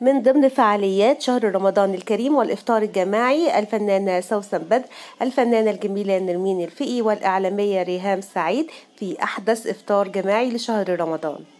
من ضمن فعاليات شهر رمضان الكريم والإفطار الجماعي الفنانة سوسن بدر الفنانة الجميلة نرمين الفقي والإعلامية ريهام سعيد في أحدث إفطار جماعي لشهر رمضان